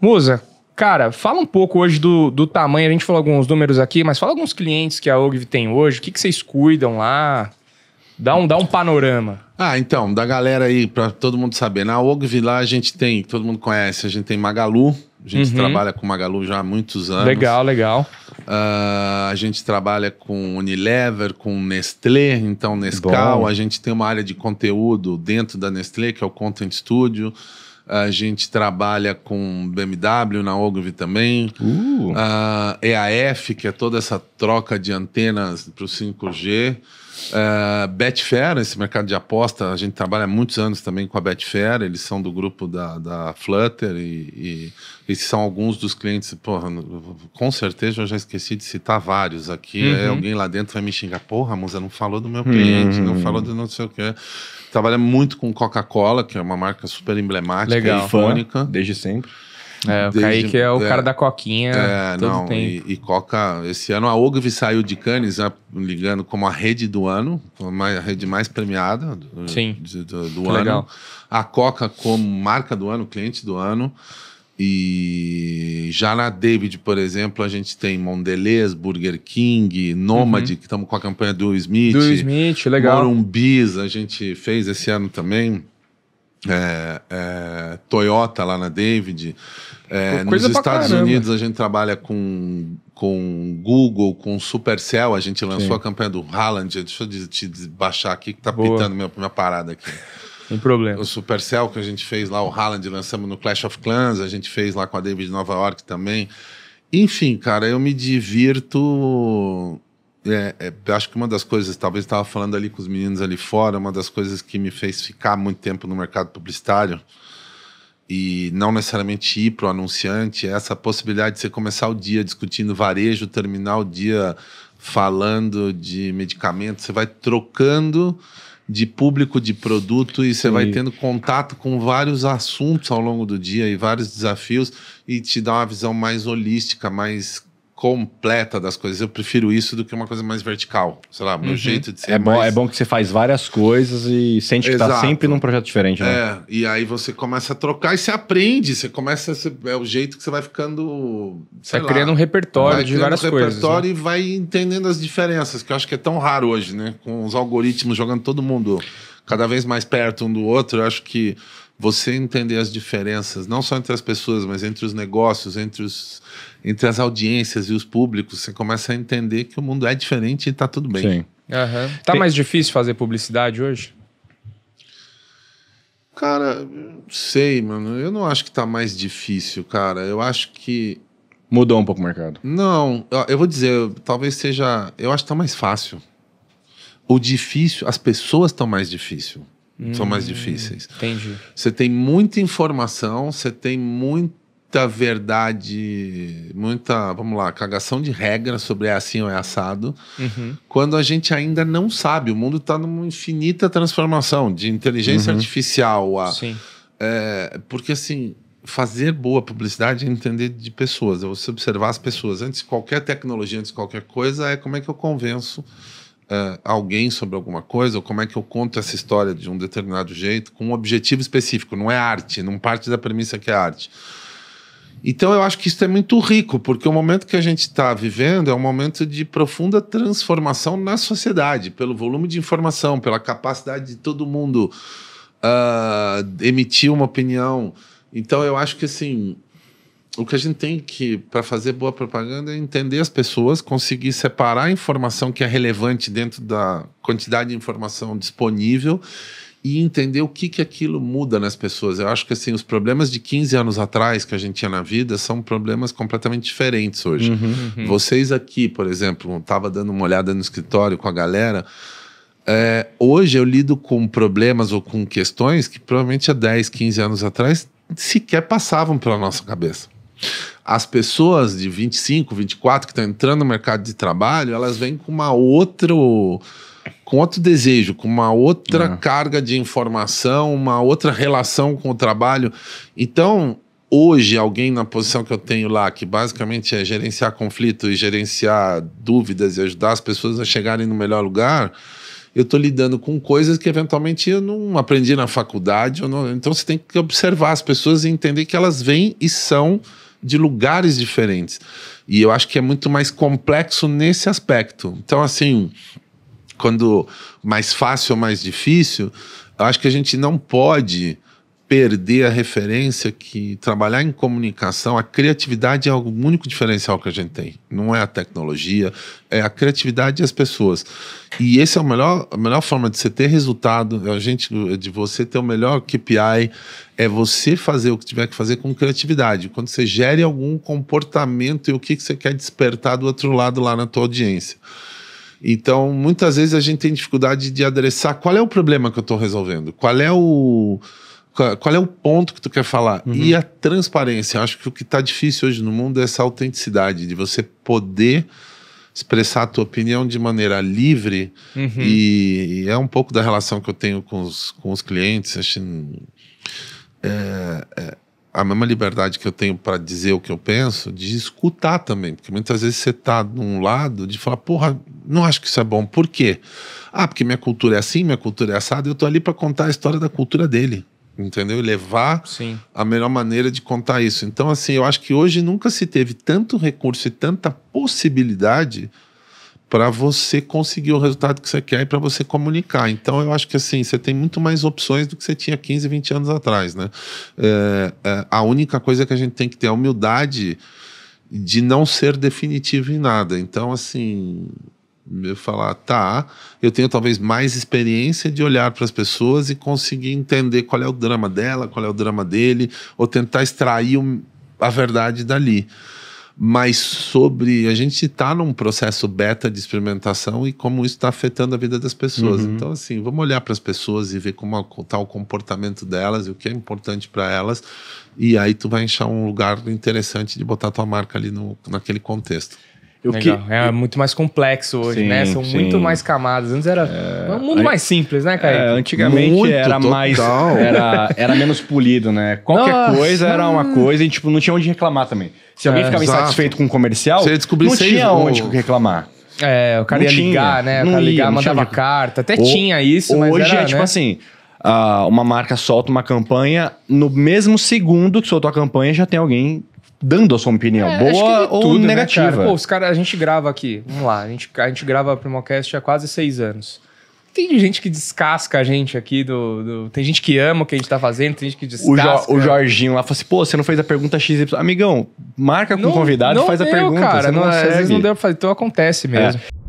Musa, cara, fala um pouco hoje do, do tamanho. A gente falou alguns números aqui, mas fala alguns clientes que a Ogv tem hoje. O que, que vocês cuidam lá? Dá um, dá um panorama. Ah, então, da galera aí, para todo mundo saber. Na Ogv lá a gente tem, todo mundo conhece, a gente tem Magalu. A gente uhum. trabalha com Magalu já há muitos anos. Legal, legal. Uh, a gente trabalha com Unilever, com Nestlé, então Nescau. Bom. A gente tem uma área de conteúdo dentro da Nestlé, que é o Content Studio. A gente trabalha com BMW na Ogilvy também. Uh. Uh, EAF, que é toda essa troca de antenas para o 5G. Uh, Betfair, esse mercado de aposta, a gente trabalha há muitos anos também com a Betfair, eles são do grupo da, da Flutter e, e são alguns dos clientes. Porra, com certeza eu já esqueci de citar vários aqui. É, uhum. É, alguém lá dentro vai me xingar, porra, Musa, não falou do meu cliente, uhum. não falou do não sei o que. Trabalha muito com Coca-Cola, que é uma marca super emblemática Legal. e icônica. Desde sempre. É, o Desde, Kaique é o é, cara da coquinha. É, não, e, e, Coca, esse ano a Ogvi saiu de Cannes, né, ligando como a rede do ano, a rede mais premiada do, Sim, do, do, do ano. Legal. A Coca como marca do ano, cliente do ano. E já na David, por exemplo, a gente tem Mondelez, Burger King, Nomad, uhum. que estamos com a campanha do Smith. Do Smith, legal. Morumbis, a gente fez esse ano também é, é, Toyota lá na David. É, nos Estados caramba. Unidos a gente trabalha com, com Google, com Supercell. A gente lançou Sim. a campanha do Haaland. Deixa eu te baixar aqui que tá Boa. pitando minha, minha parada aqui. Um problema. O Supercell que a gente fez lá, o Haaland, lançamos no Clash of Clans. A gente fez lá com a David Nova York também. Enfim, cara, eu me divirto é, é, acho que uma das coisas, talvez estava falando ali com os meninos ali fora, uma das coisas que me fez ficar muito tempo no mercado publicitário e não necessariamente ir para o anunciante é essa possibilidade de você começar o dia discutindo varejo, terminar o dia falando de medicamento, você vai trocando de público, de produto e você Sim. vai tendo contato com vários assuntos ao longo do dia e vários desafios e te dá uma visão mais holística, mais completa das coisas. Eu prefiro isso do que uma coisa mais vertical. Sei lá, meu uhum. jeito de ser. É, mais... bom, é bom que você faz várias coisas e sente Exato. que tá sempre num projeto diferente, né? É, e aí você começa a trocar e você aprende. Você começa. A... É o jeito que você vai ficando. Tá sei vai lá, criando um repertório de várias um coisas. repertório né? e vai entendendo as diferenças, que eu acho que é tão raro hoje, né? Com os algoritmos jogando todo mundo cada vez mais perto um do outro, eu acho que você entender as diferenças, não só entre as pessoas, mas entre os negócios, entre, os, entre as audiências e os públicos, você começa a entender que o mundo é diferente e está tudo bem. Sim. Uhum. Tá Tem... mais difícil fazer publicidade hoje? Cara, sei, mano. Eu não acho que tá mais difícil, cara. Eu acho que. Mudou um pouco o mercado. Não, eu vou dizer, talvez seja. Eu acho que tá mais fácil. O difícil, as pessoas estão mais difícil hum, são mais hum, difíceis. Entendi. Você tem muita informação, você tem muita verdade, muita, vamos lá, cagação de regra sobre é assim ou é assado, uhum. quando a gente ainda não sabe. O mundo está numa infinita transformação de inteligência uhum. artificial a. Sim. É, porque assim, fazer boa publicidade é entender de pessoas, é você observar as pessoas. Antes de qualquer tecnologia, antes de qualquer coisa, é como é que eu convenço uh, alguém sobre alguma coisa, ou como é que eu conto essa história de um determinado jeito, com um objetivo específico, não é arte, não parte da premissa que é arte. Então eu acho que isso é muito rico, porque o momento que a gente está vivendo é um momento de profunda transformação na sociedade, pelo volume de informação, pela capacidade de todo mundo uh, emitir uma opinião. Então eu acho que assim o que a gente tem que, para fazer boa propaganda, é entender as pessoas, conseguir separar a informação que é relevante dentro da quantidade de informação disponível e entender o que, que aquilo muda nas pessoas. Eu acho que assim, os problemas de 15 anos atrás que a gente tinha na vida são problemas completamente diferentes hoje. Uhum, uhum. Vocês aqui, por exemplo, estava dando uma olhada no escritório com a galera. É, hoje eu lido com problemas ou com questões que provavelmente há 10, 15 anos atrás sequer passavam pela nossa cabeça. As pessoas de 25, 24 que estão entrando no mercado de trabalho, elas vêm com uma outro com outro desejo, com uma outra é. carga de informação, uma outra relação com o trabalho. Então, hoje alguém na posição que eu tenho lá, que basicamente é gerenciar conflito e gerenciar dúvidas e ajudar as pessoas a chegarem no melhor lugar, eu estou lidando com coisas que eventualmente eu não aprendi na faculdade. Não... Então você tem que observar as pessoas e entender que elas vêm e são de lugares diferentes. E eu acho que é muito mais complexo nesse aspecto. Então, assim, quando mais fácil ou mais difícil, eu acho que a gente não pode perder a referência que trabalhar em comunicação, a criatividade é o único diferencial que a gente tem. Não é a tecnologia, é a criatividade e as pessoas. E esse é o melhor, a melhor forma de você ter resultado, é a gente, de você ter o melhor KPI, é você fazer o que tiver que fazer com criatividade. Quando você gere algum comportamento e o que, que você quer despertar do outro lado lá na tua audiência. Então, muitas vezes a gente tem dificuldade de adressar qual é o problema que eu estou resolvendo, qual é o qual é o ponto que tu quer falar? Uhum. E a transparência. Eu acho que o que está difícil hoje no mundo é essa autenticidade, de você poder expressar a tua opinião de maneira livre. Uhum. E, e, é um pouco da relação que eu tenho com os, com os clientes. Acho, assim, é, é, a mesma liberdade que eu tenho para dizer o que eu penso, de escutar também. Porque muitas vezes você está de um lado de falar, porra, não acho que isso é bom. Por quê? Ah, porque minha cultura é assim, minha cultura é assada, eu tô ali para contar a história da cultura dele entendeu? E levar Sim. a melhor maneira de contar isso. Então, assim, eu acho que hoje nunca se teve tanto recurso e tanta possibilidade para você conseguir o resultado que você quer e para você comunicar. Então, eu acho que assim, você tem muito mais opções do que você tinha 15, 20 anos atrás, né? É, é, a única coisa que a gente tem que ter é a humildade de não ser definitivo em nada. Então, assim, eu falar, tá, eu tenho talvez mais experiência de olhar para as pessoas e conseguir entender qual é o drama dela, qual é o drama dele, ou tentar extrair um, a verdade dali. Mas sobre. A gente está num processo beta de experimentação e como isso está afetando a vida das pessoas. Uhum. Então, assim, vamos olhar para as pessoas e ver como está o comportamento delas e o que é importante para elas. E aí tu vai achar um lugar interessante de botar tua marca ali no, naquele contexto. Que... É muito mais complexo hoje, né? sim, né? São sim. muito mais camadas. Antes era é... um mundo mais simples, né, cara É, antigamente muito era total. mais. Era, era menos polido, né? Qualquer Nossa. coisa era uma coisa e, tipo, não tinha onde reclamar também. Se alguém é, ficava exato. insatisfeito com o um comercial, não tinha ou... onde reclamar. É, o cara não ia tinha, ligar, né? O cara ia, ligar, mandava tinha... carta. Até tinha isso, mas. Hoje era, é tipo né? assim. Uh, uma marca solta uma campanha, no mesmo segundo que soltou a campanha, já tem alguém dando a sua opinião, é, boa ou tudo, negativa. Né, cara? Pô, os caras, a gente grava aqui, vamos lá, a gente, a gente grava a Primocast há quase seis anos. Tem gente que descasca a gente aqui do, do, Tem gente que ama o que a gente tá fazendo, tem gente que descasca. O, jo, o Jorginho lá falou assim: pô, você não fez a pergunta XY. Amigão, marca com o convidado e faz deu, a pergunta. Cara, não, não, é, às vezes não deu pra fazer, então acontece é. mesmo. É.